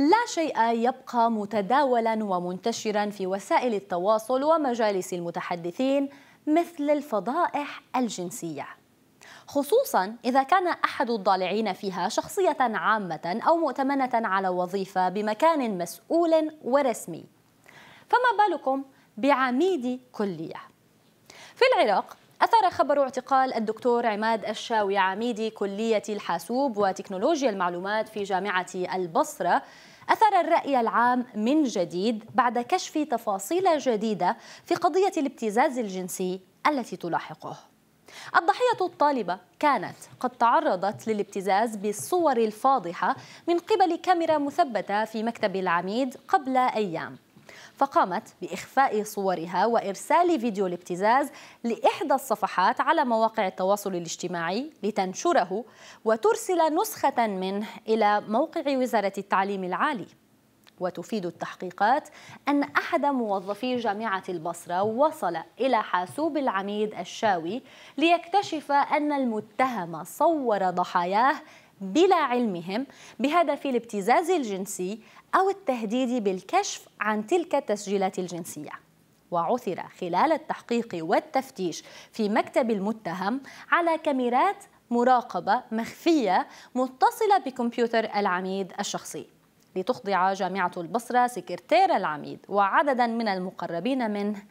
لا شيء يبقى متداولا ومنتشرا في وسائل التواصل ومجالس المتحدثين مثل الفضائح الجنسيه خصوصا إذا كان أحد الضالعين فيها شخصية عامة أو مؤتمنة على وظيفة بمكان مسؤول ورسمي فما بالكم بعميد كلية في العراق أثار خبر اعتقال الدكتور عماد الشاوي عميد كلية الحاسوب وتكنولوجيا المعلومات في جامعة البصرة أثر الرأي العام من جديد بعد كشف تفاصيل جديدة في قضية الابتزاز الجنسي التي تلاحقه الضحية الطالبة كانت قد تعرضت للابتزاز بالصور الفاضحة من قبل كاميرا مثبتة في مكتب العميد قبل أيام فقامت بإخفاء صورها وإرسال فيديو الابتزاز لإحدى الصفحات على مواقع التواصل الاجتماعي لتنشره وترسل نسخة منه إلى موقع وزارة التعليم العالي وتفيد التحقيقات أن أحد موظفي جامعة البصرة وصل إلى حاسوب العميد الشاوي ليكتشف أن المتهم صور ضحاياه بلا علمهم بهدف الابتزاز الجنسي أو التهديد بالكشف عن تلك التسجيلات الجنسية وعثر خلال التحقيق والتفتيش في مكتب المتهم على كاميرات مراقبة مخفية متصلة بكمبيوتر العميد الشخصي لتخضع جامعة البصرة سكرتير العميد وعددا من المقربين منه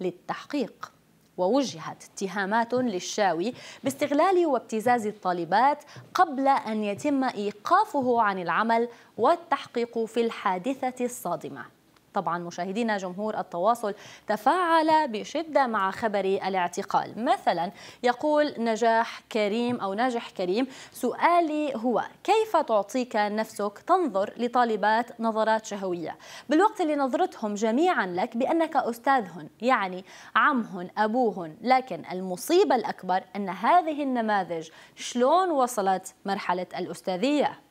للتحقيق ووجهت اتهامات للشاوي باستغلال وابتزاز الطالبات قبل أن يتم إيقافه عن العمل والتحقيق في الحادثة الصادمة طبعا مشاهدينا جمهور التواصل تفاعل بشدة مع خبر الاعتقال مثلا يقول نجاح كريم أو ناجح كريم سؤالي هو كيف تعطيك نفسك تنظر لطالبات نظرات شهوية بالوقت اللي نظرتهم جميعا لك بأنك أستاذهن يعني عمهن أبوهن لكن المصيبة الأكبر أن هذه النماذج شلون وصلت مرحلة الأستاذية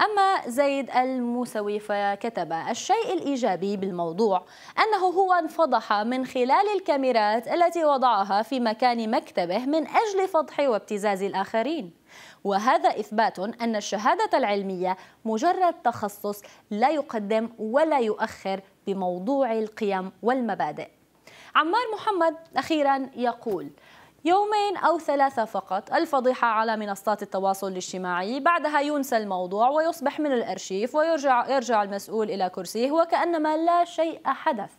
أما زيد الموسوي فكتب الشيء الإيجابي بالموضوع أنه هو انفضح من خلال الكاميرات التي وضعها في مكان مكتبه من أجل فضح وابتزاز الآخرين وهذا إثبات أن الشهادة العلمية مجرد تخصص لا يقدم ولا يؤخر بموضوع القيم والمبادئ عمار محمد أخيرا يقول يومين أو ثلاثة فقط الفضيحة على منصات التواصل الاجتماعي بعدها ينسى الموضوع ويصبح من الأرشيف ويرجع يرجع المسؤول إلى كرسيه وكأنما لا شيء حدث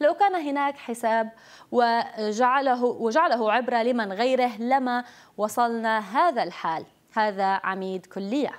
لو كان هناك حساب وجعله وجعله عبرة لمن غيره لما وصلنا هذا الحال هذا عميد كليه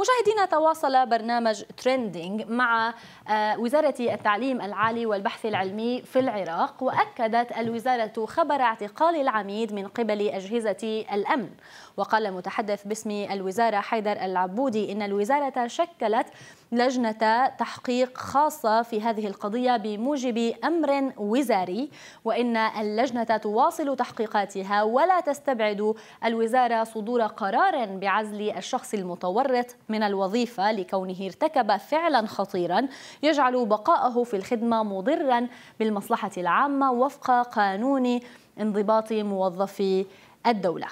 مشاهدينا تواصل برنامج تريندينج مع آه، وزارة التعليم العالي والبحث العلمي في العراق وأكدت الوزارة خبر اعتقال العميد من قبل أجهزة الأمن وقال متحدث باسم الوزارة حيدر العبودي إن الوزارة شكلت لجنة تحقيق خاصة في هذه القضية بموجب أمر وزاري وإن اللجنة تواصل تحقيقاتها ولا تستبعد الوزارة صدور قرار بعزل الشخص المتورط التقاعد من الوظيفة لكونه ارتكب فعلا خطيرا يجعل بقاءه في الخدمة مضرا بالمصلحة العامة وفق قانون انضباط موظفي الدولة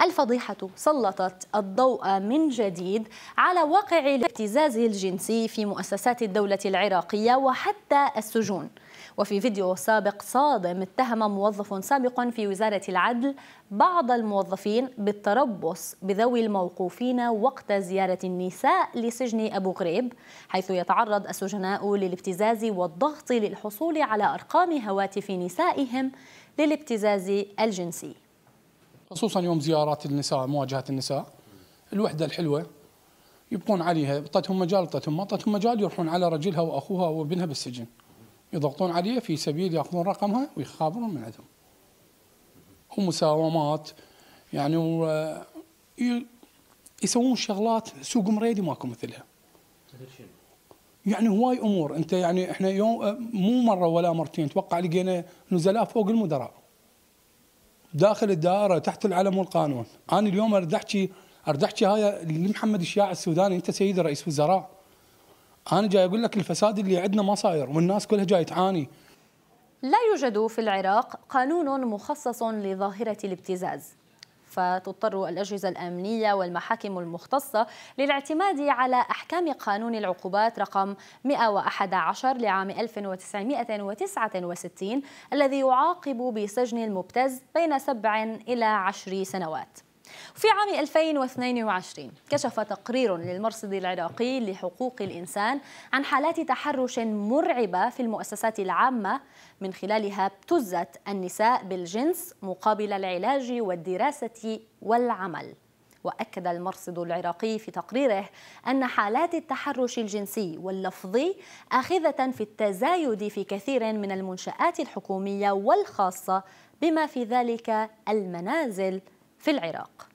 الفضيحة سلطت الضوء من جديد على واقع الابتزاز الجنسي في مؤسسات الدولة العراقية وحتى السجون وفي فيديو سابق صادم اتهم موظف سابق في وزارة العدل بعض الموظفين بالتربص بذوي الموقوفين وقت زيارة النساء لسجن أبو غريب حيث يتعرض السجناء للابتزاز والضغط للحصول على أرقام هواتف نسائهم للابتزاز الجنسي خصوصا يوم زيارات النساء مواجهه النساء الوحده الحلوه يبقون عليها اعطتهم مجال اعطتهم ما اعطتهم مجال يروحون على رجلها واخوها وابنها بالسجن يضغطون عليها في سبيل ياخذون رقمها ويخابرون من عندهم ومساومات يعني و... يسوون شغلات سوق مريدي ماكو مثلها يعني هواي امور انت يعني احنا يوم مو مره ولا مرتين اتوقع لقينا نزلاء فوق المدراء داخل الدائره تحت العلم والقانون انا اليوم اريد احكي اريد احكي هاي لمحمد الشياع السوداني انت سيد رئيس وزراء انا جاي اقول لك الفساد اللي عندنا ما صاير والناس كلها جاي تعاني لا يوجد في العراق قانون مخصص لظاهره الابتزاز فتضطر الأجهزة الأمنية والمحاكم المختصة للاعتماد على أحكام قانون العقوبات رقم 111 لعام 1969 الذي يعاقب بسجن المبتز بين سبع إلى عشر سنوات في عام 2022 كشف تقرير للمرصد العراقي لحقوق الإنسان عن حالات تحرش مرعبة في المؤسسات العامة من خلالها ابتزت النساء بالجنس مقابل العلاج والدراسة والعمل وأكد المرصد العراقي في تقريره أن حالات التحرش الجنسي واللفظي آخذة في التزايد في كثير من المنشآت الحكومية والخاصة بما في ذلك المنازل في العراق